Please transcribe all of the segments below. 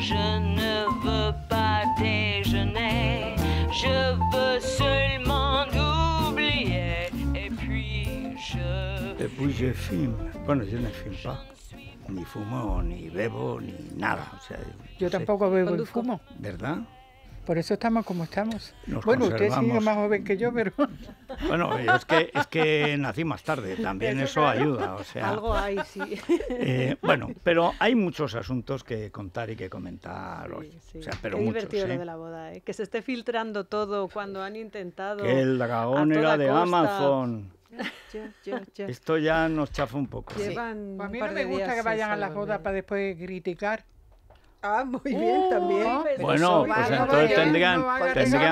Je ne veux pas déjeuner, je veux seulement oublier. Et puis je. Et puis je filme. Bon, je ne filme pas. Ni fumo, ni bebo, ni nada. Je sea, yo tampoco bebo fumo. Por eso estamos como estamos. bueno, usted sigue más joven que yo, pero... Bueno, es que, es que nací más tarde, también eso, ayuda. O sea, Algo hay, sí. Eh, bueno, pero hay muchos asuntos que contar y que comentar hoy. Sí, sí. O sea, pero Qué muchos, divertido lo ¿eh? de la boda, ¿eh? que se esté filtrando todo cuando han intentado... el dragón era de Amazon. Esto ya nos chafa un poco. Sí. Pues a mí no me gusta que vayan a las bodas para después criticar. Ah, muy bien, uh, también. Pues, bueno, pues entonces tendrían,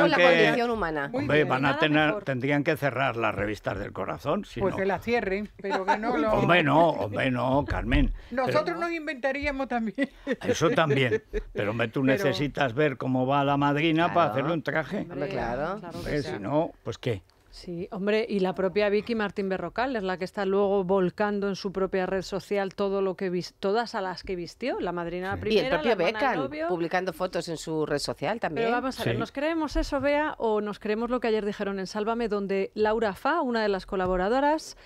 que... van a tener, tendrían que cerrar las revistas del corazón. pues que las cierren, pero que no lo... Hombre, no, hombre, no, Carmen. Nosotros nos inventaríamos también. Ah, eso también. Pero hombre, tú necesitas ver cómo va la madrina para hacerle un traje. claro. claro si no, pues qué. Sí, hombre, y la propia Vicky Martín Berrocal es la que está luego volcando en su propia red social todo lo que todas a las que vistió, la madrina la primera, y el propio Beckham publicando fotos en su red social también. Pero vamos a ver, ¿nos creemos eso, Bea, o nos creemos lo que ayer dijeron en Sálvame donde Laura Fa, una de las colaboradoras,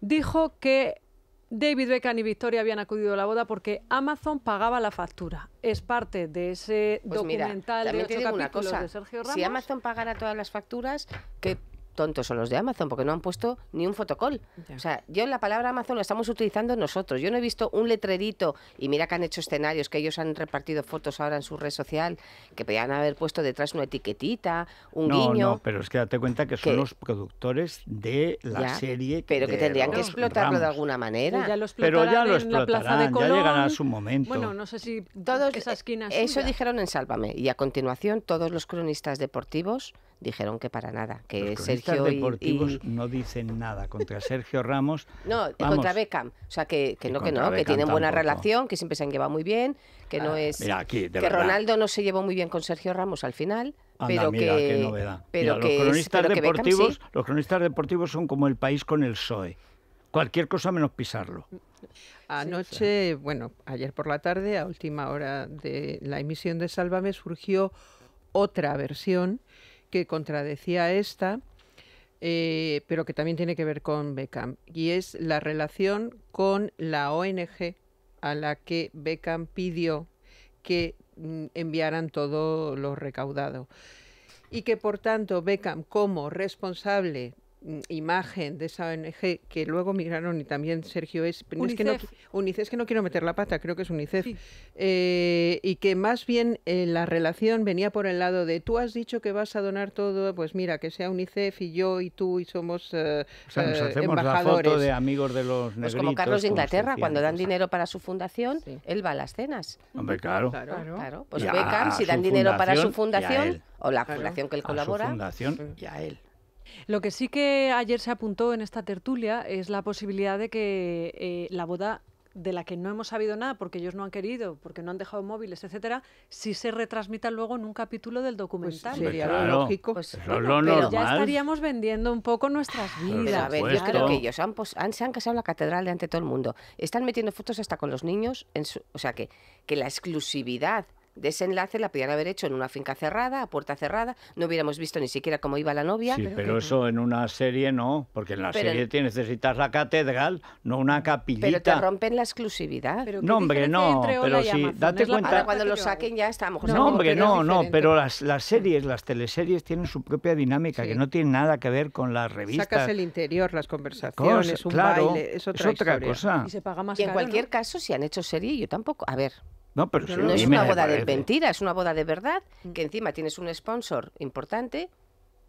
dijo que David Beckham y Victoria habían acudido a la boda porque Amazon pagaba la factura. Es parte de ese pues documental de capítulos de Sergio Ramos. Si Amazon pagara todas las facturas, que tontos son los de Amazon porque no han puesto ni un fotocol. O sea, yo la palabra Amazon la estamos utilizando nosotros. Yo no he visto un letrerito y mira que han hecho escenarios, que ellos han repartido fotos ahora en su red social, que podían haber puesto detrás una etiquetita, un guiño. No, pero es que date cuenta que son los productores de la serie. Pero que tendrían que explotarlo de alguna manera. ya pero ya lo explotarán, ya llegará a su momento. Bueno, no sé si todos esas eh, Eso dijeron en Sálvame y a continuación todos los cronistas deportivos dijeron que para nada, que Los Sergio deportivos no dicen nada contra Sergio Ramos. No, contra Beckham, o sea que, que no que no, que tienen buena relación, que siempre se han llevado muy bien, que no ah, es que Ronaldo no se llevó muy bien con Sergio Ramos al final. pero que, Pero que los cronistas deportivos, los cronistas deportivos son como el país con el PSOE. Cualquier cosa menos pisarlo. Anoche, bueno, ayer por la tarde, a última hora de la emisión de Sálvame, surgió otra versión que contradecía esta, eh, pero que también tiene que ver con Beckham, y es la relación con la ONG a la que Beckham pidió que mm, enviaran todo lo recaudado. Y que por tanto Beckham como responsable Mm, imagen de esa ONG que luego migraron y también Sergio es, UNICEF. que no, UNICEF, es que no quiero meter la pata, creo que es UNICEF, eh, y que más bien eh, la relación venía por el lado de tú has dicho que vas a donar todo, pues mira, que sea UNICEF y yo y tú y somos eh, o sea, nos de amigos de los negritos, pues como Carlos de Inglaterra, cuando dan dinero para su fundación, él va a las cenas. Hombre, claro. Pues si dan dinero para su fundación, o la fundación que él colabora. A su y a él. Lo que sí que ayer se apuntó en esta tertulia es la posibilidad de que eh, la boda de la que no hemos sabido nada porque ellos no han querido, porque no han dejado móviles, etcétera, si se retransmita luego en un capítulo del pues documental. sería lógico. Pues ya estaríamos vendiendo un poco nuestras vidas. a ver, yo creo que ellos se han casado en la catedral de ante todo el mundo. Están metiendo fotos hasta con los niños, en o sea que, que la exclusividad desenlace la pudieran haber hecho en una finca cerrada, a puerta cerrada, no hubiéramos visto ni siquiera cómo iba la novia. Sí, pero, eso en una serie no, porque en la serie necesitas la catedral, no una capillita. Pero te rompen la exclusividad. no, hombre, no, pero si date cuenta... cuando lo saquen ya está, a No, hombre, no, no, pero las, series, las teleseries tienen su propia dinámica, que no tiene nada que ver con las revistas. Sacas el interior, las conversaciones, es otra, cosa. Y, en cualquier caso, si han hecho serie, yo tampoco... A ver, no, pero, no es una boda de mentira, es una boda de verdad, mm. que encima tienes un sponsor importante.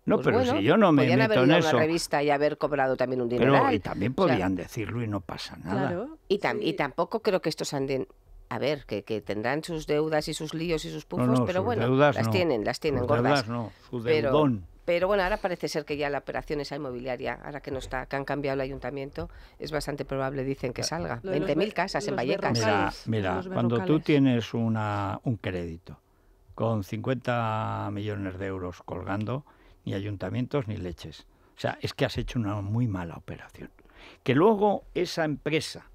No, pues pero si yo no me meto en eso. una revista y haber cobrado también un dinero. y también podían decirlo y no pasa nada. y, y tampoco creo que estos anden a ver, que, tendrán sus deudas y sus líos y sus pufos, pero bueno, las tienen, las tienen gordas. Pero, pero bueno, ahora parece ser que ya la operación esa inmobiliaria, ahora que no está, que han cambiado el ayuntamiento, es bastante probable, dicen que salga. 20.000 casas en Vallecas. Mira, cuando tú tienes una, un crédito con 50 millones de euros colgando, ni ayuntamientos ni leches. O sea, es que has hecho una muy mala operación. Que luego esa empresa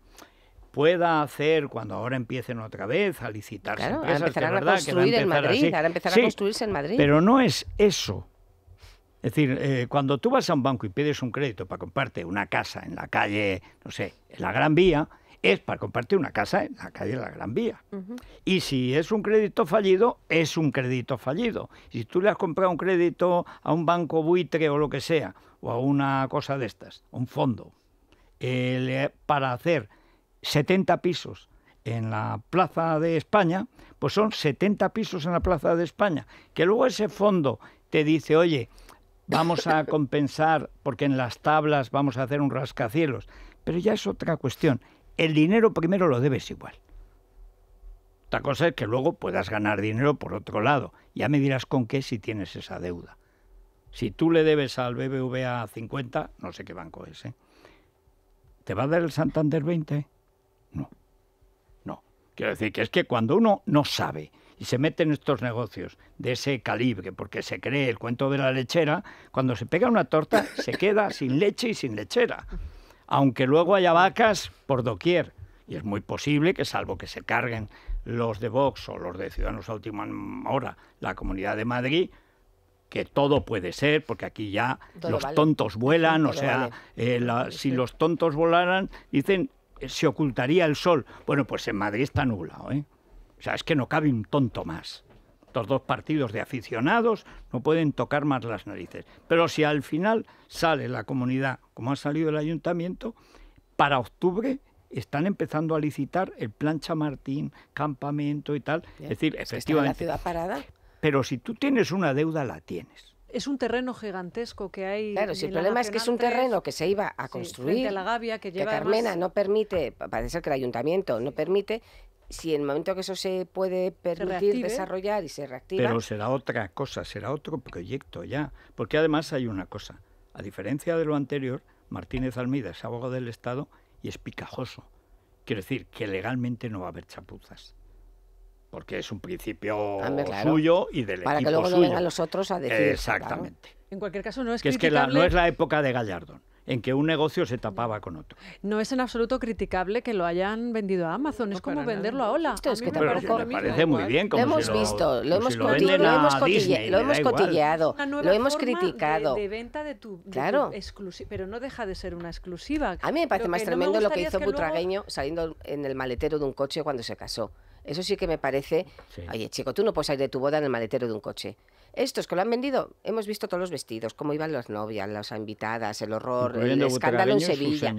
pueda hacer cuando ahora empiecen otra vez a licitarse claro, ahora empezarán a construir Madrid, a construirse en Madrid. Pero no es eso es decir, eh, cuando tú vas a un banco y pides un crédito para comprarte una casa en la calle, no sé, en la Gran Vía, es para comprarte una casa en la calle de la Gran Vía. Y si es un crédito fallido, es un crédito fallido. Si tú le has comprado un crédito a un banco buitre o lo que sea, o a una cosa de estas, un fondo, eh, para hacer 70 pisos en la Plaza de España, pues son 70 pisos en la Plaza de España, que luego ese fondo te dice, oye, vamos a compensar, porque en las tablas vamos a hacer un rascacielos, pero ya es otra cuestión. El dinero primero lo debes igual. Otra cosa es que luego puedas ganar dinero por otro lado. Ya me dirás con qué si tienes esa deuda. Si tú le debes al BBVA 50, no sé qué banco es, ¿eh? ¿Te va a dar el Santander 20? No. No. Quiero decir que es que cuando uno no sabe y se mete en estos negocios de ese calibre, porque se cree el cuento de la lechera, cuando se pega una torta se queda sin leche y sin lechera, aunque luego haya vacas por doquier. Y es muy posible que, salvo que se carguen los de Vox o los de Ciudadanos a última hora, la Comunidad de Madrid, que todo puede ser, porque aquí ya los tontos vuelan, o sea, eh, si los tontos volaran, dicen, eh, se ocultaría el sol. Bueno, pues en Madrid está nublado, ¿eh? O sea, es que no cabe un tonto más. Estos dos partidos de aficionados no pueden tocar más las narices. Pero si al final sale la comunidad, como ha salido el ayuntamiento, para octubre están empezando a licitar el plan Chamartín, campamento y tal. es decir, efectivamente. la ciudad parada. Pero si tú tienes una deuda, la tienes. Es un terreno gigantesco que hay. Claro, si el problema es que es un terreno que se iba a construir. De la Gavia, que, lleva que Carmena no permite, parece ser que el ayuntamiento no permite, si en el momento que eso se puede permitir desarrollar y se reactiva. Pero será otra cosa, será otro proyecto ya. Porque además hay una cosa. A diferencia de lo anterior, Martínez Almida es abogado del Estado y es picajoso. Quiero decir que legalmente no va a haber chapuzas. Porque es un principio suyo y del Para que luego vengan los otros a decir. Exactamente. En cualquier caso, no es que es que no es la época de Gallardón en que un negocio se tapaba con otro. No es en absoluto criticable que lo hayan vendido a Amazon, es como venderlo a Ola. es que te parece, muy bien. Como lo hemos visto, lo hemos, si lo, hemos, cotilleado, lo hemos criticado. pero no deja de ser una exclusiva. A mí me parece más tremendo lo que hizo Butragueño saliendo en el maletero de un coche cuando se casó. Eso sí que me parece. Oye, chico, tú no puedes salir de tu boda en el maletero de un coche. Estos que lo han vendido, hemos visto todos los vestidos, cómo iban las novias, las invitadas, el horror, el escándalo en Sevilla.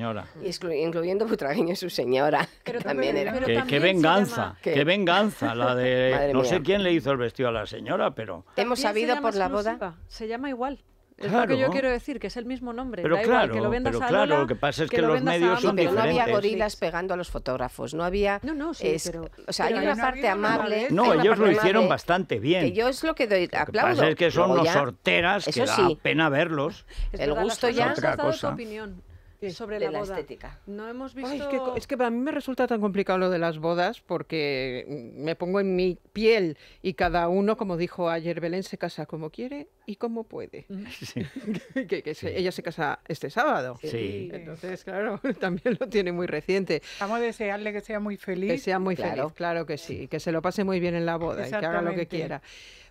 Incluyendo Butragueño y su señora. también, era. ¿Qué, venganza, qué? venganza la de... no sé quién le hizo el vestido a la señora, pero... Hemos sabido por la boda... Se llama igual. Es lo que yo quiero decir, que es el mismo nombre. Pero claro, que lo vendas pero a Lola, claro, lo que pasa es que, los medios son pero diferentes. no había gorilas pegando a los fotógrafos, no había... No, no, sí, pero, O sea, hay una parte amable... No, ellos lo hicieron bastante bien. Que yo es lo que doy, aplauso. aplaudo. Lo que pasa es que son los sorteras que sí. da pena verlos. el gusto ya... Es otra cosa. Tu opinión sobre la, estética. No hemos visto. es, que, para mí me resulta tan complicado lo de las bodas porque me pongo en mi piel y cada uno, como dijo ayer Belén, se casa como quiere y como puede. que, Ella se casa este sábado. Sí. Entonces, claro, también lo tiene muy reciente. Vamos a desearle que sea muy feliz. Que sea muy feliz, claro que sí. Que se lo pase muy bien en la boda y que haga lo que quiera.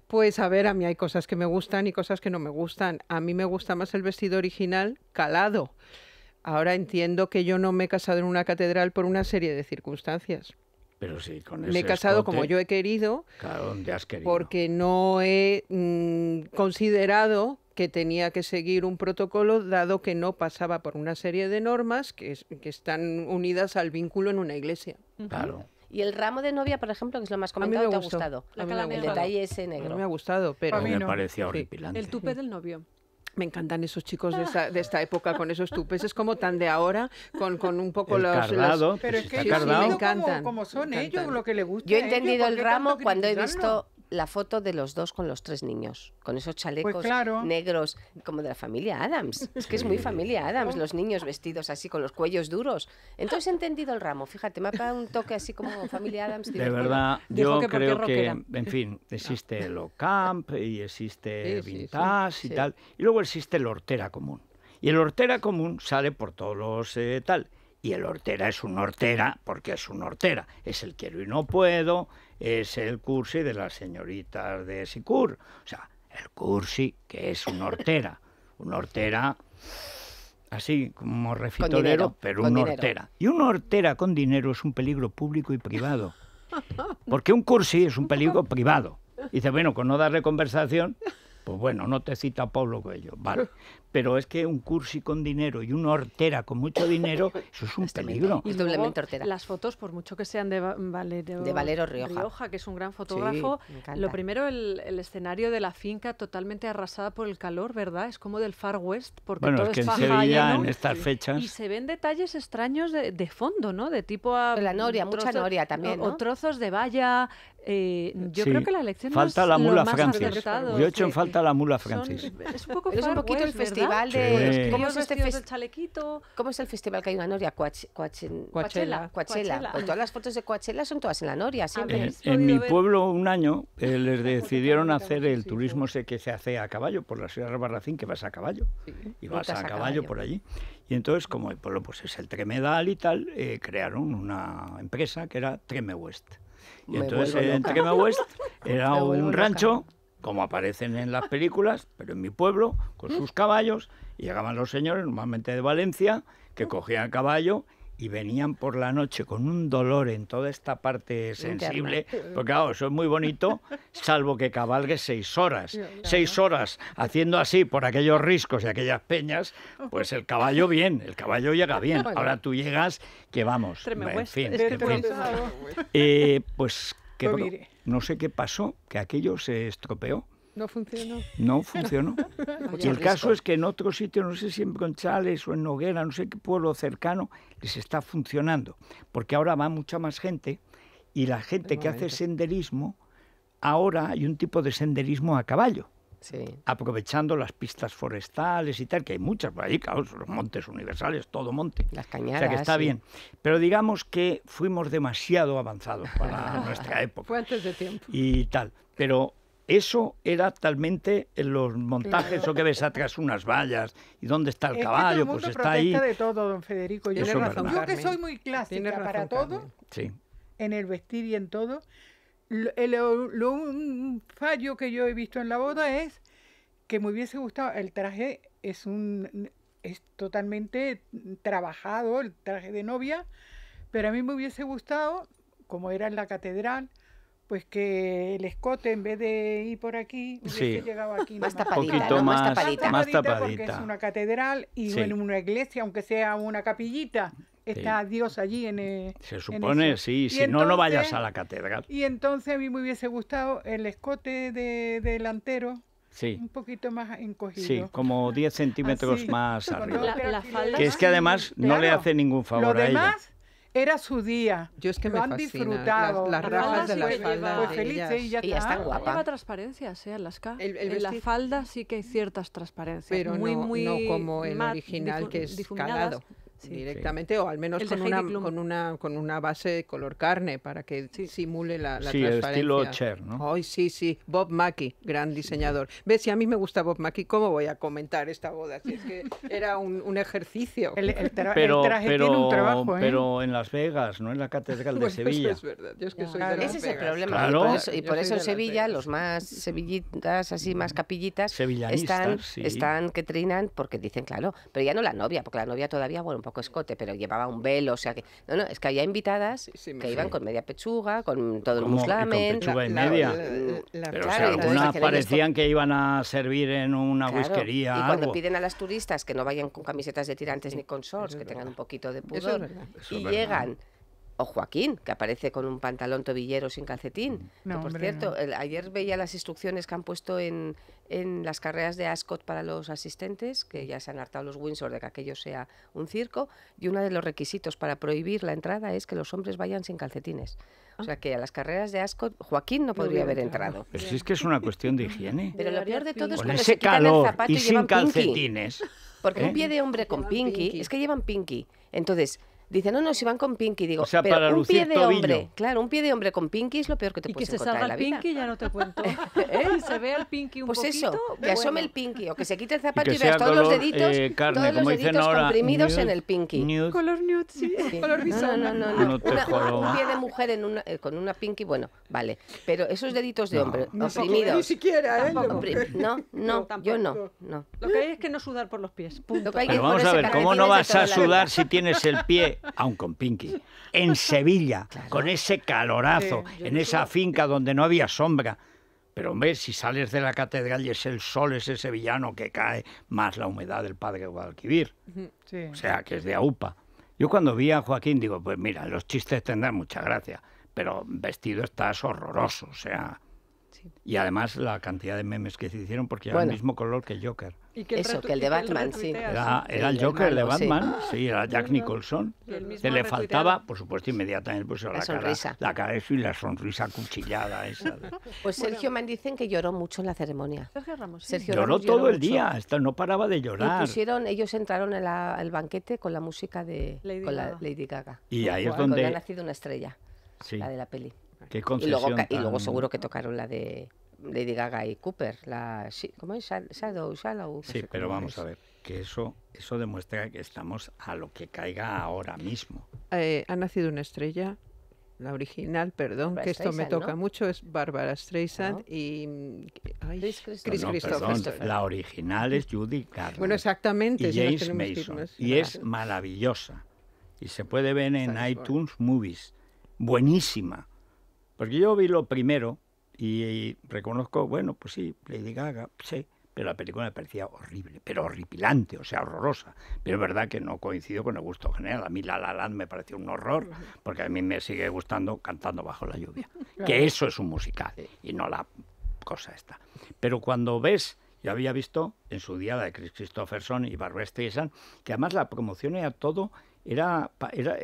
Pues a ver, a mí hay cosas que me gustan y cosas que no me gustan. A mí me gusta más el vestido original calado. Ahora entiendo que yo no me he casado en una catedral por una serie de circunstancias. Pero sí, con ese Me he casado como yo he querido. Claro, donde has querido. Porque no he mm, considerado que tenía que seguir un protocolo dado que no pasaba por una serie de normas que, están unidas al vínculo en una iglesia. Claro. Y el ramo de novia, por ejemplo, que es lo más comentado, a me ha gustado? el detalle ese negro. No me ha gustado, pero... A mí no. me parecía horripilante. El tupé del novio. Me encantan esos chicos ah. de esta, época con esos tupes. Es como tan de ahora, con, con un poco los, pues, Pero es que sí, sí, me encantan. Como, son ellos lo que les gusta. Yo he entendido el ramo cuando he visto la foto de los dos con los tres niños, con esos chalecos pues negros, como de la familia Adams. Es que es muy familia Adams, los niños vestidos así con los cuellos duros. Entonces he entendido el ramo, fíjate, me ha dado un toque así como familia Adams. De verdad, yo creo que, en fin, existe el camp y existe vintage y tal, y luego existe el hortera común. Y el hortera común sale por todos los eh, tal. Y el hortera es un hortera porque es un hortera. Es el quiero y no puedo, es el cursi de las señoritas de Sicur. O sea, el cursi que es un hortera. Un hortera así como refitolero, pero un hortera. Y un hortera con dinero es un peligro público y privado. Porque un cursi es un peligro privado. dice, bueno, con no darle conversación, pues bueno, no te cita Pablo Coelho, vale pero es que un cursi con dinero y una hortera con mucho dinero, eso es un peligro. Y doblemente hortera. Las fotos, por mucho que sean de Valero, de Rioja. que es un gran fotógrafo, lo primero, el, escenario de la finca totalmente arrasada por el calor, ¿verdad? Es como del Far West, porque bueno, es que en Sevilla, en estas fechas... Y se ven detalles extraños de, fondo, ¿no? De tipo a... La noria, mucha noria también, O trozos de valla... Eh, yo creo que la elección falta la mula Francis. Yo he hecho en falta la mula Francis. es un poco es un poquito el festival este ¿Cómo es el festival que hay en la Noria? Coachella. Pues todas las fotos de Coachella son todas en la Noria, En, mi pueblo un año eh, les decidieron hacer el turismo sé que se hace a caballo, por la ciudad de Barracín, que vas a caballo. Y vas a, caballo, por allí. Y entonces, como el pueblo pues, es el Tremedal y tal, eh, crearon una empresa que era Tremewest. Y entonces en Tremewest era un rancho como aparecen en las películas, pero en mi pueblo, con sus caballos, llegaban los señores, normalmente de Valencia, que cogían el caballo y venían por la noche con un dolor en toda esta parte sensible, porque claro, eso es muy bonito, salvo que cabalgues seis horas. Seis horas haciendo así por aquellos riscos y aquellas peñas, pues el caballo bien, el caballo llega bien. Ahora tú llegas que vamos, en fin, eh, pues no sé qué pasó, que aquello se estropeó. No funcionó. No funcionó. y el caso es que en otro sitio, no sé si en Bronchales o en Noguera, no sé qué pueblo cercano, les está funcionando. Porque ahora va mucha más gente y la gente que hace senderismo, ahora hay un tipo de senderismo a caballo aprovechando las pistas forestales y tal, que hay muchas por ahí, los montes universales, todo monte. Las cañadas. O sea que está bien. Pero digamos que fuimos demasiado avanzados para nuestra época. Fue antes de tiempo. Y tal. Pero eso era talmente en los montajes o que ves atrás unas vallas y dónde está el caballo, pues está ahí. de todo, don Federico. Yo, yo que soy muy clásica para todo, en el vestir y en todo, lo, el un fallo que yo he visto en la boda es que me hubiese gustado, el traje es un es totalmente trabajado, el traje de novia, pero a mí me hubiese gustado, como era en la catedral, pues que el escote en vez de ir por aquí hubiese llegado aquí más tapadita, tapadita. porque es una catedral y en una iglesia aunque sea una capillita Está Dios allí en. el... Eh, Se supone, sí, si no, no vayas a la catedral. Y entonces a mí me hubiese gustado el escote de, delantero. Sí. Un poquito más encogido. Sí, como 10 centímetros más arriba. que es que además no le hace ningún favor lo demás, a ella era su día. Yo es que me han disfrutado. Las, las ah, rajas de las pues, pues, faldas. Pues, y ya está. guapa. Lleva transparencia, ¿eh, sí, en las el, la falda sí que hay ciertas transparencias. Pero no, muy no como el original que es calado directamente o al menos con una, con una, con una base de color carne para que simule la, la sí, transparencia. Sí, estilo Cher, ¿no? sí, sí, Bob Mackie, gran diseñador. Ves, si a mí me gusta Bob Mackie, ¿cómo voy a comentar esta boda? Si es que era un, ejercicio. El, pero, traje tiene un trabajo, ¿eh? Pero en Las Vegas, no en la Catedral de Sevilla. Ese es el problema. Y por eso, en Sevilla, los más sevillitas, así más capillitas, están, están que trinan porque dicen, claro, pero ya no la novia, porque la novia todavía, bueno, poco escote, pero llevaba un velo, o sea que... No, no, es que había invitadas que iban con media pechuga, con todo el muslamen... Con pechuga media. pero parecían que iban a servir en una claro, Y cuando piden a las turistas que no vayan con camisetas de tirantes ni con shorts, que tengan un poquito de pudor, y llegan o Joaquín, que aparece con un pantalón tobillero sin calcetín. por cierto, ayer veía las instrucciones que han puesto en, en las carreras de Ascot para los asistentes, que ya se han hartado los Windsor de que aquello sea un circo, y uno de los requisitos para prohibir la entrada es que los hombres vayan sin calcetines. O sea ah. que a las carreras de Ascot Joaquín no podría haber entrado. Pero si es que es una cuestión de higiene. Pero lo peor de todo es que se el zapato y, sin calcetines. Porque un ¿eh? pie de hombre con pinky, es que llevan pinky. Entonces, Dice, no, no, si van con pinky. Digo, o sea, para un pie de hombre, claro, un pie de hombre con pinky es lo peor que te puede puedes en la vida. que se salga el pinky, ya no te cuento. ¿Eh? se ve el pinky un pues poquito. Pues eso, que asome el pinky o que se quite el zapato y, veas todos los deditos, eh, carne, comprimidos en el pinky. Color nude, sí. Color no, no, no, no. un pie de mujer en eh, con una pinky, bueno, vale. Pero esos deditos de hombre, oprimidos. Ni siquiera, ¿eh? No, no, yo no, no. Lo que hay es que no sudar por los pies. Pero vamos a ver, ¿cómo no vas a sudar si tienes el pie aún con Pinky, en Sevilla, con ese calorazo, en esa finca donde no había sombra. Pero hombre, si sales de la catedral y es el sol ese sevillano que cae, más la humedad del padre Guadalquivir. O sea, que es de AUPA. Yo cuando vi a Joaquín digo, pues mira, los chistes tendrán mucha gracia, pero vestido estás horroroso, o sea... Y además la cantidad de memes que se hicieron porque era el mismo color que el Joker. Eso, que el de Batman, sí. Era, era, el Joker, el de Batman, sí, era Jack Nicholson. Se le faltaba, por supuesto, inmediatamente pues, la, la sonrisa. cara. La cara eso y la sonrisa cuchillada esa. Pues Sergio bueno. me dicen que lloró mucho en la ceremonia. Sergio Ramos. lloró todo el día, hasta no paraba de llorar. Y ellos entraron en el banquete con la música de Lady, Gaga. Y ahí es donde... ha nacido una estrella, la de la peli y, luego, seguro que tocaron la de Lady Gaga y Cooper, la ¿cómo es? Shadow, Shadow. sí, pero vamos a ver, que eso, eso demuestra que estamos a lo que caiga ahora mismo. Eh, ha nacido una estrella, la original, perdón, que esto me toca mucho, es Bárbara Streisand y Chris, Christopher la original es Judy Garland. Bueno, exactamente. Y James Mason. y es maravillosa. Y se puede ver en iTunes Movies. Buenísima. Porque yo vi lo primero y, reconozco, bueno, pues sí, Lady Gaga, sí, pero la película me parecía horrible, pero horripilante, o sea, horrorosa. Pero es verdad que no coincido con el gusto general. A mí La La me pareció un horror, porque a mí me sigue gustando Cantando bajo la lluvia, que eso es un musical y no la cosa esta. Pero cuando ves, yo había visto en su día la de Chris Christopherson y Barbra Streisand, que además la promoción era todo, era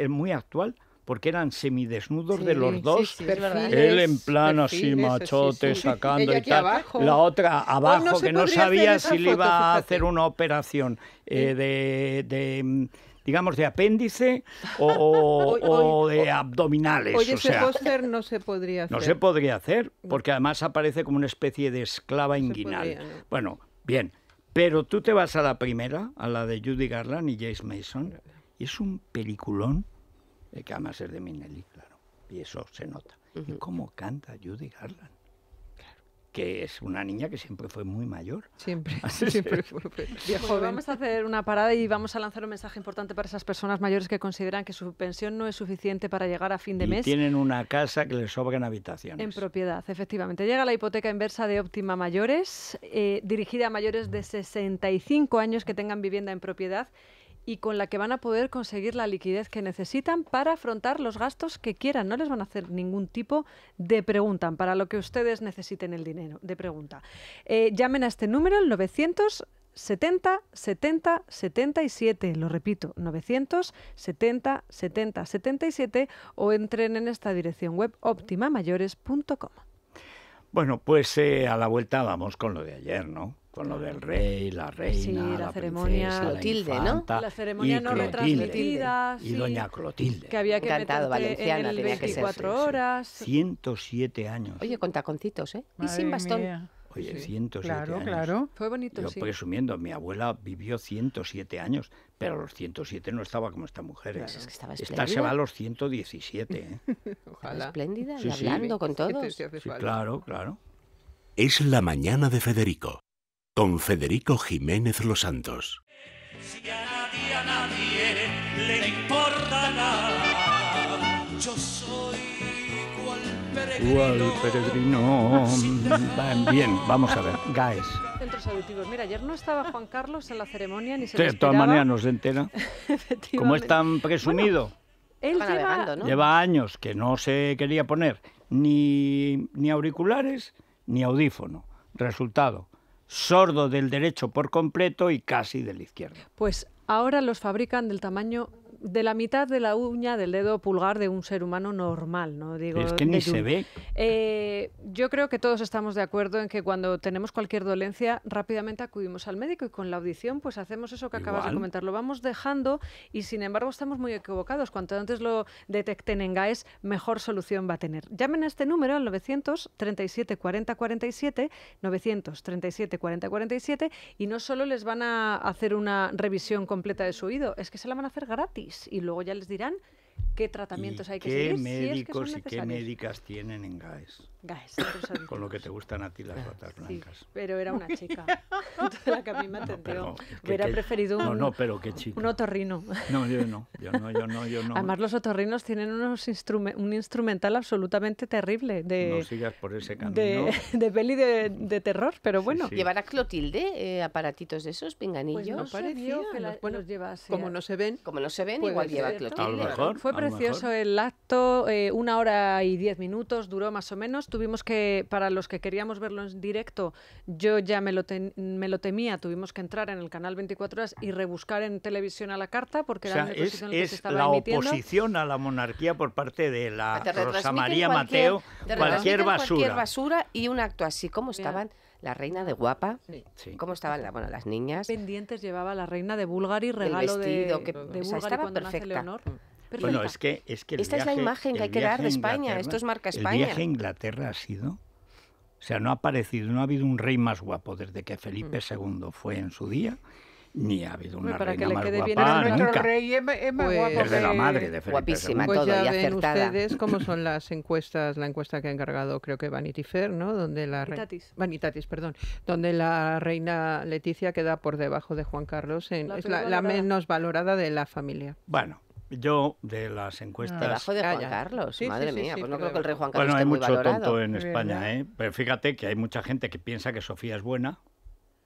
muy actual, porque eran semidesnudos de los dos. él en plan así, machote, sacando y tal. Abajo. La otra pues abajo, que no sabía si le iba a hacer una operación eh, de, digamos, de apéndice o, de abdominales. Oye, ese póster no se podría hacer. No se podría hacer, porque además aparece como una especie de esclava inguinal. Bueno, bien, pero tú te vas a la primera, a la de Judy Garland y James Mason, y es un peliculón eh, que además es de Minelli, claro, y eso se nota. Y cómo canta Judy Garland que es una niña que siempre fue muy mayor. Siempre, siempre fue, vamos a hacer una parada y vamos a lanzar un mensaje importante para esas personas mayores que consideran que su pensión no es suficiente para llegar a fin de y mes. Tienen una casa que les en habitaciones. En propiedad, efectivamente. Llega la hipoteca inversa de Óptima Mayores, eh, dirigida a mayores de 65 años que tengan vivienda en propiedad y con la que van a poder conseguir la liquidez que necesitan para afrontar los gastos que quieran. No les van a hacer ningún tipo de pregunta para lo que ustedes necesiten el dinero de pregunta. Eh, llamen a este número, el 970 70 77, lo repito, 970 70 77 o entren en esta dirección web optimamayores.com. Bueno, pues eh, a la vuelta vamos con lo de ayer, ¿no? con lo del rey, la reina, la, ceremonia princesa, la infanta, ¿no? La ceremonia no retransmitida y doña Clotilde. Que había que Encantado, valenciana, en el 24 tenía que ser. horas. 107 años. Oye, con taconcitos, ¿eh? y sin bastón. Oye, 107 claro, años. Claro, claro. Fue bonito, Yo presumiendo, mi abuela vivió 107 años, pero a los 107 no estaba como esta mujer. ¿eh? esta se va a los 117. ¿eh? Ojalá. Espléndida, hablando con todos. Sí, claro, claro. Es la mañana de Federico con Federico Jiménez Los Santos. Si a nadie, a nadie le importa nada, yo soy cual peregrino. Cual peregrino. Bien, vamos a ver, guys. Centros auditivos. Mira, ayer no estaba Juan Carlos en la ceremonia ni se De todas maneras nos entera. Como es tan presumido. él lleva, ¿no? lleva años que no se quería poner ni, ni auriculares ni audífono. Resultado, sordo del derecho por completo y casi de la izquierda. Pues ahora los fabrican del tamaño de la mitad de la uña del dedo pulgar de un ser humano normal, ¿no? es que ni se ve. Eh, yo creo que todos estamos de acuerdo en que cuando tenemos cualquier dolencia, rápidamente acudimos al médico y con la audición, pues hacemos eso que acabas de comentar. Lo vamos dejando y sin embargo estamos muy equivocados. Cuanto antes lo detecten en GAES, mejor solución va a tener. Llamen a este número al 937 40 47, 937 40 47 y no solo les van a hacer una revisión completa de su oído, es que se la van a hacer gratis y luego ya les dirán qué tratamientos hay que seguir. ¿Qué médicos y qué médicas tienen en GAES? con lo que te gustan a ti las botas blancas. pero era una chica, la que a mí atendió. Hubiera preferido un, otorrino. No, yo no, yo no, yo no, yo no. Además los otorrinos tienen unos un instrumental absolutamente terrible. De, De, peli de, terror, pero bueno. ...llevar a Clotilde eh, aparatitos de esos, pinganillos? Pues parecía, que los Como no se ven. Como no se ven, igual lleva Clotilde. Fue precioso el acto, eh, una hora y diez minutos duró más o menos tuvimos que, para los que queríamos verlo en directo, yo ya me lo, me lo temía, tuvimos que entrar en el canal 24 horas y rebuscar en televisión a la carta, porque es, la oposición a la monarquía por parte de la Rosa María Mateo, cualquier, basura. basura y un acto así como estaban la reina de guapa. ¿Cómo estaban bueno, las niñas? Pendientes llevaba la reina de Bulgari, regalo de, que, o perfecta. Leonor. Bueno, es que, es Esta es la imagen que hay que dar de España, esto es marca España. El viaje a Inglaterra ha sido o sea, no ha aparecido, no ha habido un rey más guapo desde que Felipe II mm. fue en su día, ni ha habido una Para que le más quede bien nunca. Rey es, más pues guapo la madre de Felipe pues Guapísima pues ya ven ustedes cómo son las encuestas, la encuesta que ha encargado creo que Vanity Fair, ¿no? Donde la Vanitatis. perdón. Donde la reina Leticia queda por debajo de Juan Carlos, es la menos valorada de la familia. Bueno, yo de las encuestas. Debajo de Juan Carlos, madre mía, pues no creo que el rey Juan Carlos bueno, esté hay mucho valorado. tonto en España, ¿eh? ¿eh? Pero fíjate que hay mucha gente que piensa que Sofía es buena.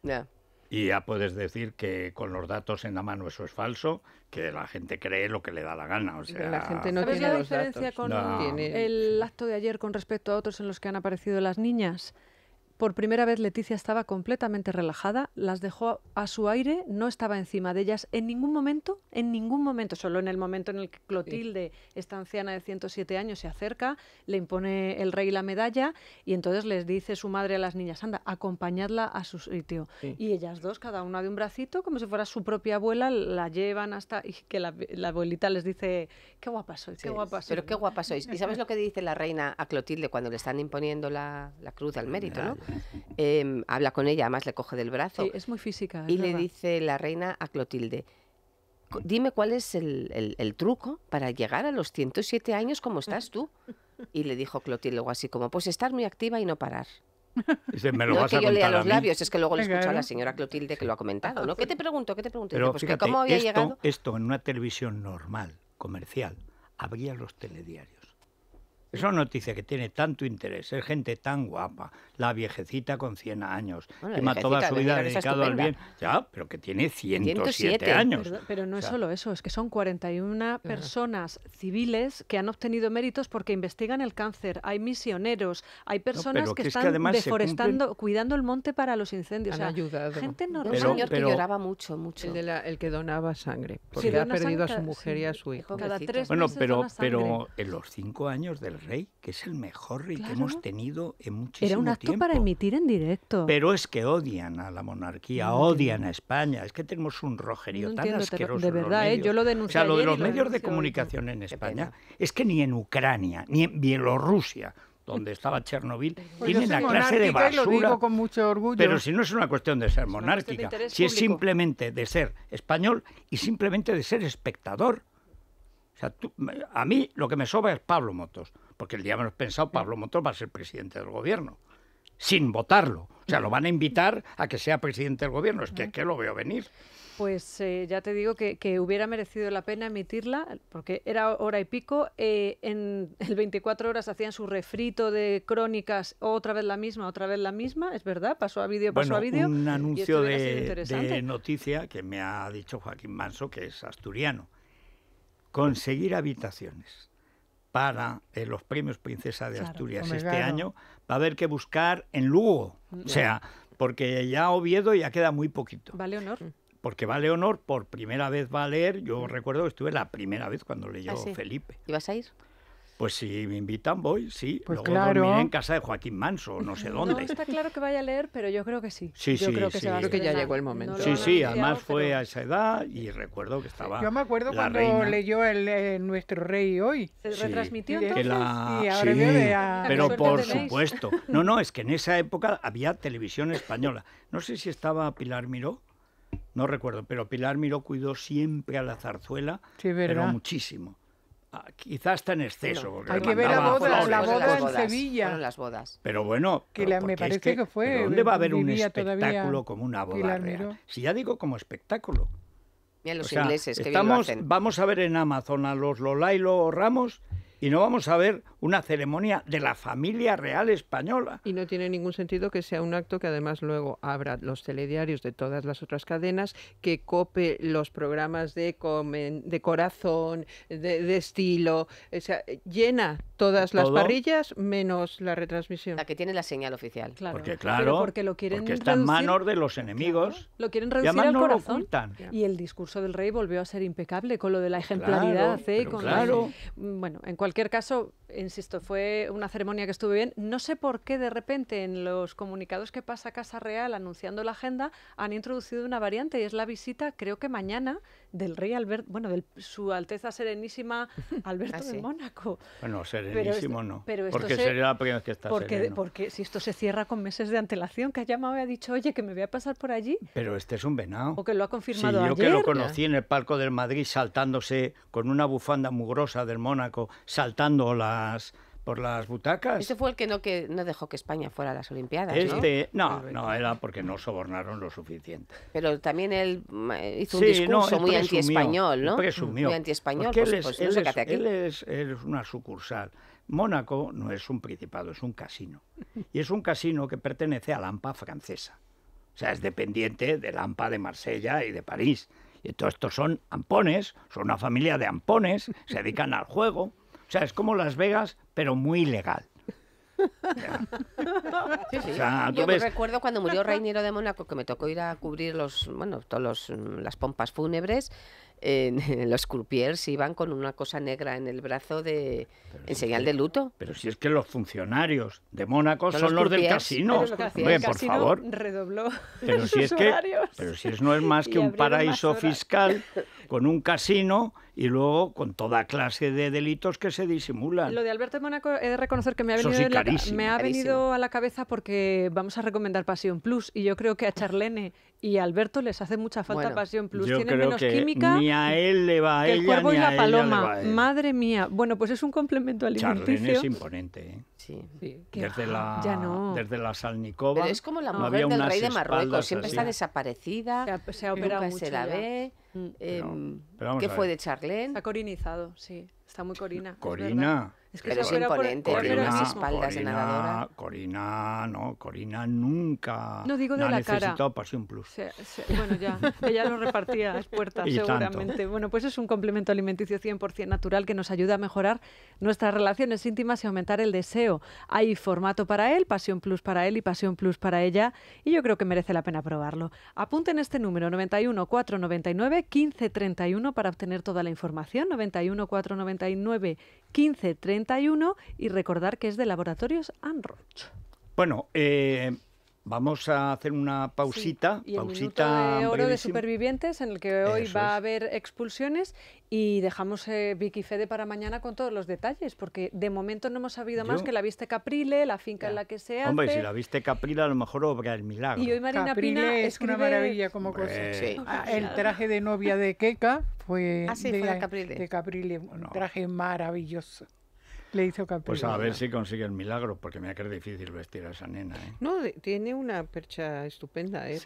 Ya. Y ya puedes decir que con los datos en la mano eso es falso, que la gente cree lo que le da la gana. O sea, la gente no tiene la diferencia con el acto de ayer con respecto a otros en los que han aparecido las niñas? Por primera vez Leticia estaba completamente relajada, las dejó a su aire, no estaba encima de ellas en ningún momento, en ningún momento, solo en el momento en el que Clotilde, esta anciana de 107 años, se acerca, le impone el rey la medalla y entonces les dice su madre a las niñas, anda, acompañadla a su sitio. Y ellas dos, cada una de un bracito, como si fuera su propia abuela, la llevan hasta... y que la, abuelita les dice, qué guapa sois, qué sois. Pero qué guapas sois. ¿Y sabes lo que dice la reina a Clotilde cuando le están imponiendo la, la cruz al mérito, no? Em, habla con ella, además le coge del brazo. es muy física. Y le dice la reina a Clotilde, dime cuál es el, truco para llegar a los 107 años como estás tú. Y le dijo Clotilde luego así como, pues estar muy activa y no parar. no que yo lea los labios, es que luego le escucho a la señora Clotilde que lo ha comentado. ¿no? Ah, ¿Qué pues te pregunto? ¿Qué te pregunto? Pero, cómo había llegado. Esto en una televisión normal, comercial, habría los telediarios una noticia que tiene tanto interés, es gente tan guapa, la viejecita con 100 años, que mató toda su vida dedicado al bien, ya, pero que tiene 107, años. Pero, no es solo eso, es que son 41 ah. personas civiles que han obtenido méritos porque investigan el cáncer, hay misioneros, hay personas que, están deforestando, cuidando el monte para los incendios. Gente normal. un señor que lloraba mucho, mucho. El, que donaba sangre, porque ha perdido a su mujer y a su hijo. bueno, pero, pero en los cinco años de la rey, que es el mejor rey que hemos tenido en muchísimo tiempo. Era un acto para emitir en directo. Pero es que odian a la monarquía, odian a España. Es que tenemos un rojerío tan asqueroso. De verdad, eh, yo lo denuncié. O sea, lo de los medios de comunicación en España es que ni en Ucrania, ni en Bielorrusia, donde estaba Chernobyl, pues tienen la clase de basura. Pero si no es una cuestión de ser monárquica, si es simplemente de ser español y simplemente de ser espectador. O sea, a mí lo que me sobra es Pablo Motos porque el día menos pensado Pablo mm. Montoro va a ser presidente del gobierno, sin votarlo. O sea, lo van a invitar a que sea presidente del gobierno, es que, que lo veo venir. Pues eh, ya te digo que, hubiera merecido la pena emitirla, porque era hora y pico. Eh, en el 24 horas hacían su refrito de crónicas, otra vez la misma, otra vez la misma, es verdad, pasó a vídeo, pasó a vídeo. Un anuncio de noticia que me ha dicho Joaquín Manso, que es asturiano. Conseguir habitaciones para eh, los premios Princesa de Asturias este año, va a haber que buscar en Lugo. Mm, o sea, porque ya Oviedo ya queda muy poquito. Vale honor. Porque vale honor, por primera vez va a leer. Yo mm. recuerdo que estuve la primera vez cuando leyó ah, Felipe. ¿Y vas a ir? Pues si me invitan, voy, sí. Pues Luego dormiré en casa de Joaquín Manso, no sé dónde. está claro que vaya a leer, pero yo creo que sí. Sí, yo creo que, sí. que ya llegó el momento. sí, sí, además fue a esa edad y recuerdo que estaba Yo me acuerdo cuando leyó el, Nuestro Rey hoy. ¿Se retransmitió entonces? pero por supuesto. No, no, es que en esa época había televisión española. No sé si estaba Pilar Miró. No recuerdo, pero Pilar Miró cuidó siempre a la zarzuela, pero muchísimo. Ah, quizás está en exceso. hay que ver la boda, la boda, en Sevilla. Pero bueno, me parece que, fue. ¿Dónde va a haber un espectáculo como una boda real? Si ya digo como espectáculo. Mira los o sea, ingleses que estamos, Vamos a ver en Amazon a los los Ramos y no vamos a ver una ceremonia de la familia real española. Y no tiene ningún sentido que sea un acto que además luego abra los telediarios de todas las otras cadenas, que cope los programas de, de corazón, de, estilo, o sea, llena todas las parrillas menos la retransmisión. La que tiene la señal oficial. Claro. Porque claro, porque lo quieren está en manos de los enemigos. Lo quieren reducir y al corazón. y el discurso del rey volvió a ser impecable con lo de la ejemplaridad, ¿eh? mm, bueno, en en cualquier caso, insisto, fue una ceremonia que estuvo bien. No sé por qué de repente en los comunicados que pasa Casa Real anunciando la agenda han introducido una variante y es la visita, creo que mañana, del rey Alberto, bueno, de su Alteza Serenísima Alberto ah, de Mónaco. Bueno, este serenísimo no, porque sería la primera vez que está porque, sereno. Porque si esto se cierra con meses de antelación, que ha llamado y ha dicho, oye, que me voy a pasar por allí. Pero este es un venado. O que lo ha confirmado sí, yo que lo conocí en el Palco del Madrid saltándose con una bufanda mugrosa del Mónaco, saltando las por las butacas. Ese fue el que no, que no dejó que España fuera a las Olimpiadas. no, este, no, no era porque no sobornaron lo suficiente. Pero también él mm, eh, hizo un discurso muy anti-español, ¿no? Presumió. Muy anti-español. Pues, es, él es una sucursal. Mónaco no es un principado, es un casino. Y es un casino que pertenece a la AMPA francesa. O sea, es dependiente de la AMPA de Marsella y de París. Y todos estos son ampones, son una familia de ampones, se dedican al juego. O sea, es como Las Vegas, pero muy legal. Yo recuerdo cuando murió Reiniero de Mónaco que me tocó ir a cubrir los, bueno, todas mm, las pompas fúnebres. los croupiers iban con una cosa negra en el brazo de en señal de luto. Pero si es que los funcionarios de Mónaco son, los, del casino. por Redobló pero si es que pero si es, no es más que un paraíso fiscal con un casino y luego con toda clase de delitos que se disimulan. Lo de Alberto de Mónaco he de reconocer que me ha venido, a la cabeza porque vamos a recomendar Pasión Plus y yo creo que a Charlene y a Alberto les hace mucha falta Pasión Plus. Tienen menos química. Ni a él le va El cuervo y la paloma. Madre mía. Bueno, pues es un complemento alimenticio. Charlene es imponente. ¿eh? Ah, desde, la, desde la Salnicova. Pero es como la mujer del rey de Marruecos, siempre está desaparecida, se, ha, operado nunca se la ve. Mm. Em, ¿Qué fue de Charlene? Está corinizado, sí. Está muy Corina. Corina. Es que pero es imponente, por, Corina, espaldas Corina, de nadadora. Corina, no, Corina nunca no digo de necesitado Pasión Plus. bueno, ya, ella lo repartía a las puertas, seguramente. Bueno, pues es un complemento alimenticio 100% natural que nos ayuda a mejorar nuestras relaciones íntimas y aumentar el deseo. Hay formato para él, Pasión Plus para él y Pasión Plus para ella, y yo creo que merece la pena probarlo. Apunten este número, 91 499 1531 para obtener toda la información, 91 499 1531 y recordar que es de Laboratorios Anroch. Bueno, eh, Vamos a hacer una pausita. y el de oro de supervivientes, en el que hoy va a haber expulsiones. Y dejamos eh, Vicky Fede para mañana con todos los detalles, porque de momento no hemos sabido más que la viste Caprile, la finca en la que se Hombre, si la viste Caprile, a lo mejor obra el milagro. Y hoy Marina Pina es una maravilla como cosa. Ah, el traje de novia de Queca ah, fue, de, Caprile. traje maravilloso. Pues a ver si consigue el milagro, porque me ha quedado difícil vestir a esa nena. ¿eh? No, tiene una percha estupenda. ¿eh?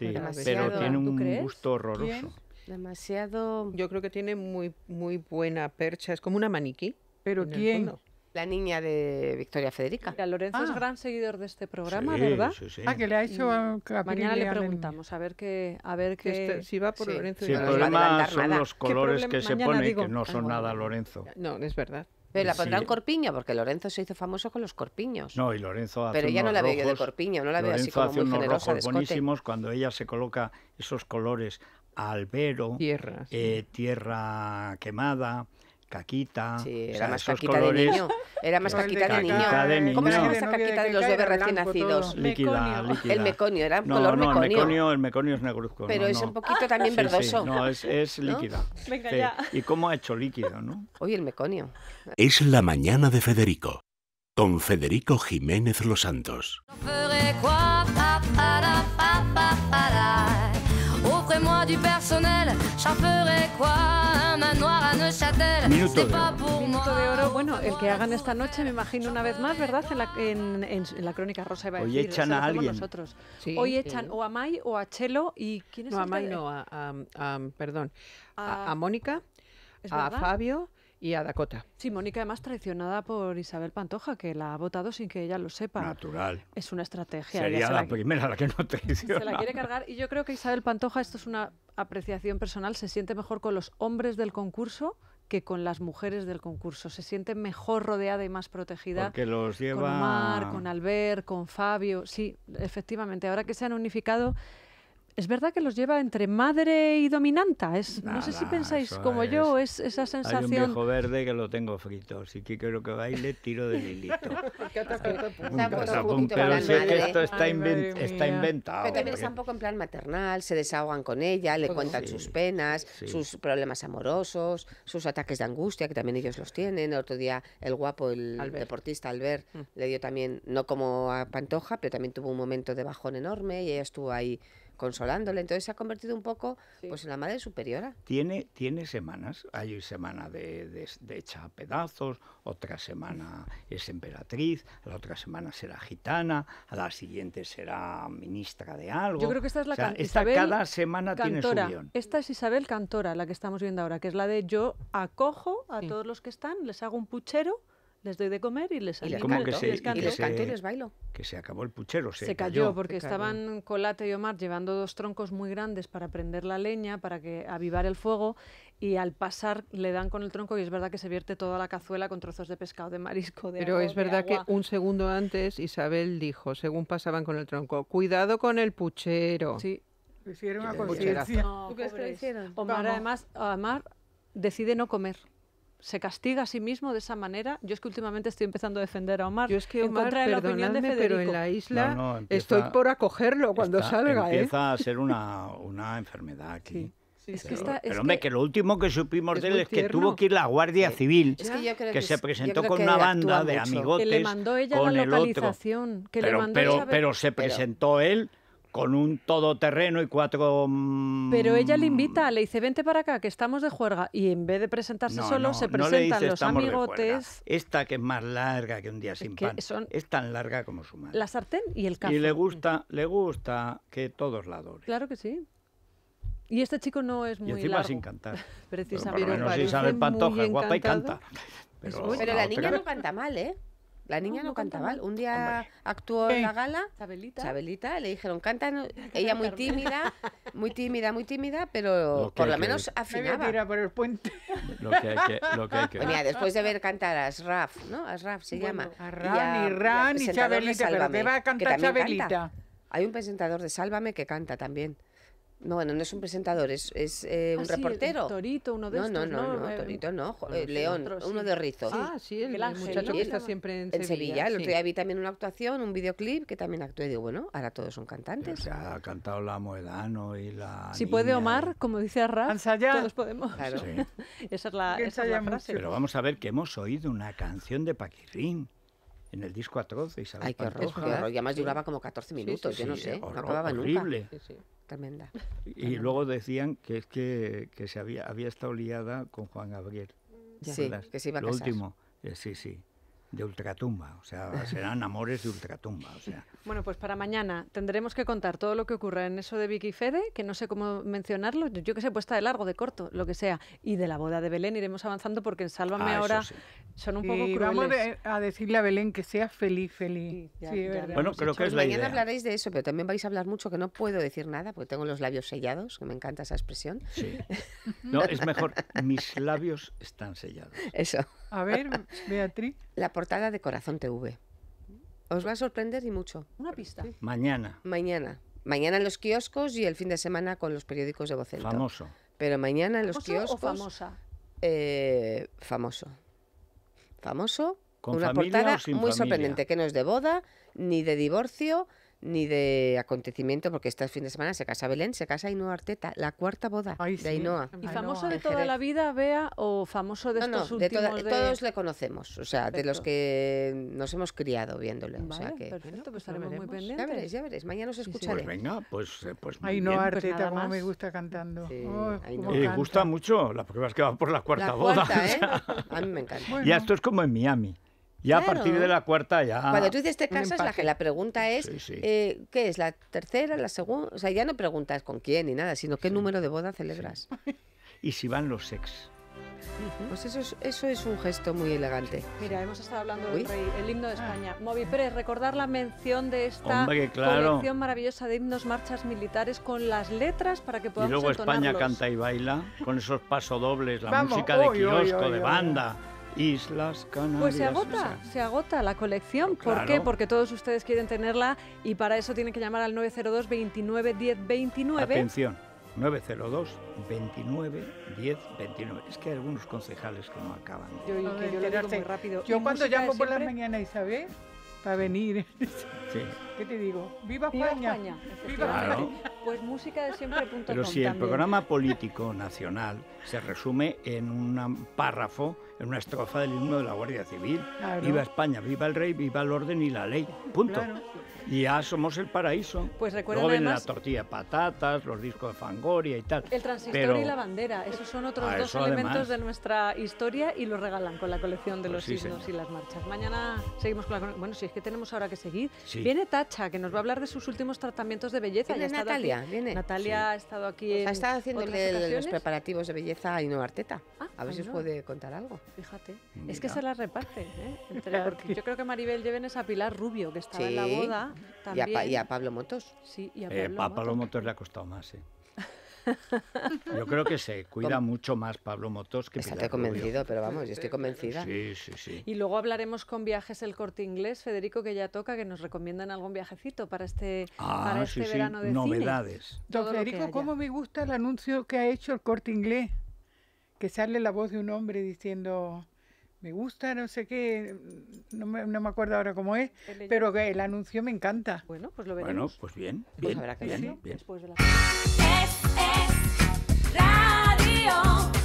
pero tiene un gusto horroroso. Demasiado. Yo creo que tiene muy, muy buena percha. Es como una maniquí. ¿Pero quién? La niña de Victoria Federica. Mira, Lorenzo es ah. gran seguidor de este programa, ¿verdad? Ah, que le ha hecho a Mañana le preguntamos a ver qué, a ver este, qué. si va por Lorenzo. y el problema son los colores que se pone, que no son ah, nada Lorenzo. No, es verdad. Pero la pondrán corpiña, porque Lorenzo se hizo famoso con los corpiños. No, y Lorenzo hace Pero ella no la veo de corpiño, no la veía así como hace muy unos generosa rojos buenísimos cuando ella se coloca esos colores albero, tierra, eh, tierra quemada, caquita. Sí, era más caquita de niño. Era más caquita de, niño. ¿Cómo se llama esa caquita de los bebés recién nacidos? El meconio, era color meconio. El meconio. El meconio es negruzco. Pero es un poquito también verdoso. no, es, líquida. ¿Y cómo ha hecho líquido, no? Oye, el meconio. Es la mañana de Federico, con Federico Jiménez Los Santos moi du personnel, j'en ferai quoi Un manoir à Neuchâtel, c'est pas pour moi. de oro, bueno, el que hagan esta noche, me imagino una vez más, ¿verdad? En la, en, en, en la crónica rosa iba a decir, Hoy echan a alguien. Nosotros. Sí, Hoy eh. echan o a Mai o a Chelo y ¿quién es No, el a Mai de... no, a, a, a, perdón, a, a Mónica, a Fabio y a Dakota. Sí, Mónica además traicionada por Isabel Pantoja, que la ha votado sin que ella lo sepa. Natural. Es una estrategia. Sería la, primera la que no traiciona. Se la quiere cargar y yo creo que Isabel Pantoja, esto es una apreciación personal, se siente mejor con los hombres del concurso que con las mujeres del concurso. Se siente mejor rodeada y más protegida. Porque los lleva... Con Omar, con Albert, con Fabio. Sí, efectivamente. Ahora que se han unificado es verdad que los lleva entre madre y dominanta. Es, no sé si pensáis como yo, es esa sensación. Hay un viejo verde que lo tengo frito. Si quiero que baile, tiro de hilito. pero que esto está, inventado. Pero también está un poco en plan maternal, se desahogan con ella, le pues cuentan sus penas, sus problemas amorosos, sus ataques de angustia, que también ellos los tienen. otro día el guapo, el deportista Albert, mm. le dio también, no como a Pantoja, pero también tuvo un momento de bajón enorme y ella estuvo ahí consolándole. Entonces se ha convertido un poco pues en la madre superiora. Tiene, tiene semanas, hay semana de, de, hecha pedazos, otra semana es emperatriz, la otra semana será gitana, a la siguiente será ministra de algo. Yo creo que esta es la cada semana Cantora. tiene su guión. Esta es Isabel Cantora, la que estamos viendo ahora, que es la de yo acojo a todos los que están, les hago un puchero les doy de comer y les Y canto, se, Y les bailo. Que se acabó el puchero, se, cayó. porque estaban Colate y Omar llevando dos troncos muy grandes para prender la leña, para que avivar el fuego, y al pasar le dan con el tronco y es verdad que se vierte toda la cazuela con trozos de pescado, de marisco, de Pero es verdad que un segundo antes Isabel dijo, según pasaban con el tronco, cuidado con el puchero. Sí. hicieron a conciencia. Omar, además, Omar decide no comer se castiga a sí mismo de esa manera. Yo es que últimamente estoy empezando a defender a Omar. Yo es que Omar, en contra de pero en la isla estoy por acogerlo cuando salga. ¿eh? Empieza a ser una, enfermedad aquí. es que que, lo último que supimos de él es que tuvo que ir la Guardia Civil, que, se presentó con una banda de amigotes. Que la localización. pero se presentó él con un todoterreno y cuatro... Mm, pero ella le invita, le dice, vente para acá, que estamos de juerga. Y en vez de presentarse solo, se presentan los amigotes. Esta que es más larga que un día sin pan, es tan larga como su madre. La sartén y el café. Y le gusta, le gusta que todos la adoren. Claro que sí. Y este chico no es muy y encima sin Precisamente. Pero, si guapa y canta. pero la niña no canta mal, ¿eh? La niña ah, no, canta mal. cantaba. Un día actuó en la gala. Chabelita. Chabelita, le dijeron, canta. Ella muy tímida, muy tímida, muy tímida, pero por lo menos afinaba. Me por el puente. Lo que hay que, lo que, hay que después de ver cantar a Asraf, ¿no? Asraf se llama. A y, a, Ran Chabelita, pero te va a cantar Chabelita. Hay un presentador de Sálvame que canta también. No, bueno, no es un presentador, es, eh, ah, un reportero. Torito, uno de no, estos. No, no, no, eh, Torito no, eh, León, uno de Rizos. Ah, sí, el, muchacho que está siempre en, en Sevilla. El otro día vi también una actuación, un videoclip que también actué. Digo, bueno, ahora todos son cantantes. Se ha cantado la Moedano y la. Si puede Omar, como dice Arra, todos podemos. Claro. esa es la, esa es la frase. Pero vamos a ver que hemos oído una canción de Paquirrín en el disco atroz de Isabel Ay, qué horror, qué horror. Y además duraba como 14 minutos, yo no sé, horror, no acababa horrible. nunca. Tremenda. Y luego decían que es que, que, se había, había estado liada con Juan Gabriel. Ya. Sí, que se iba a lo último, eh, sí, sí de ultratumba, o sea, serán amores de ultratumba, o sea. Bueno, pues para mañana tendremos que contar todo lo que ocurra en eso de Vicky Fede, que no sé cómo mencionarlo, yo que sé, puesta de largo, de corto, lo que sea, y de la boda de Belén iremos avanzando porque en Sálvame ah, ahora son un poco y Vamos a decirle a Belén que sea feliz, feliz. Sí, bueno, creo que es la mañana hablaréis de eso, pero también vais a hablar mucho que no puedo decir nada porque tengo los labios sellados, que me encanta esa expresión. Sí. No, es mejor mis labios están sellados. Eso. A ver, Beatriz. La portada de Corazón TV. Os va a sorprender y mucho. Una pista. Mañana. Mañana. Mañana en los kioscos y el fin de semana con los periódicos de Vocento. Famoso. Pero mañana en los kioscos. O famosa? Eh, famoso. Famoso. Con una portada muy sorprendente, que no es de boda, ni de divorcio, ni de acontecimiento, porque este fin de semana se casa Belén, se casa Ainhoa Arteta, la cuarta boda de Ainhoa. ¿Y famoso de toda la vida, Bea, o famoso de no, estos no, últimos de Todos le conocemos, o sea, de los que nos hemos criado viéndole. perfecto, pues, pues estaremos muy pendientes. Ya veréis, ya veréis, mañana os escucharé. Pues venga, pues, eh, pues muy Ainhoa Arteta, como me gusta cantando. Sí, oh, gusta mucho, la prueba es que va por la cuarta boda. ¿eh? A mí me encanta. Y esto es como en Miami. Ya a partir de la cuarta ya... Cuando tú dices te casas, la, pregunta es, eh, ¿qué es? ¿La tercera, la segunda? O sea, ya no preguntas con quién ni nada, sino qué número de boda celebras. Y si van los ex. Pues eso es, eso es un gesto muy elegante. Mira, hemos estado hablando del rey, el himno de ah. España. Movipres, recordar la mención de esta colección maravillosa de himnos, marchas militares con las letras para que podamos Y luego España canta y baila con esos pasodobles, la música de kiosco, de banda. Islas Canarias. Pues se agota, se agota la colección. ¿Por qué? Porque todos ustedes quieren tenerla y para eso tienen que llamar al 902 29 10 29. Atención, 902 29 10 29. Es que hay algunos concejales que no acaban. Yo, yo lo muy rápido. Yo cuando llamo por la mañana, Isabel, para venir. ¿Qué te digo? ¡Viva España! Viva España. Pues música de siempre Pero si el programa político nacional se resume en un párrafo, en una estrofa del himno de la Guardia Civil. Viva España, viva el rey, viva el orden y la ley. Punto. Y ya somos el paraíso. Pues recuerden Luego además, la tortilla patatas, los discos de Fangoria y tal. El transistor y la bandera, esos son otros ah, dos elementos de nuestra historia y los regalan con la colección de pues los himnos y las marchas. Mañana seguimos con la Bueno, si es que tenemos ahora que seguir. Viene Tacha, que nos va a hablar de sus últimos tratamientos de belleza. Viene Natalia, viene. Natalia ha estado aquí en los preparativos de belleza y no Arteta. Ah, a ver si os puede contar algo. Fíjate. Es que se la reparte ¿eh? yo creo que Maribel Lleven es a Pilar Rubio, que estaba en la boda y, a, Pablo Motos. Sí, eh, a Pablo, Motos. le ha costado más, Yo creo que se cuida mucho más Pablo Motos que Está convencido, pero vamos, yo estoy convencida. Sí, sí, sí. Y luego hablaremos con Viajes El Corte Inglés, Federico, que ya toca, que nos recomiendan algún viajecito para este, ah, para este verano de Novedades. Don Federico, ¿cómo me gusta el anuncio que ha hecho El Corte Inglés? Que sale la voz de un hombre diciendo me gusta, no sé qué, mm, no me, no me acuerdo ahora cómo es, pero el anuncio me encanta. Bueno, pues lo veremos. Bueno, pues bien, pues bien, bien, radio.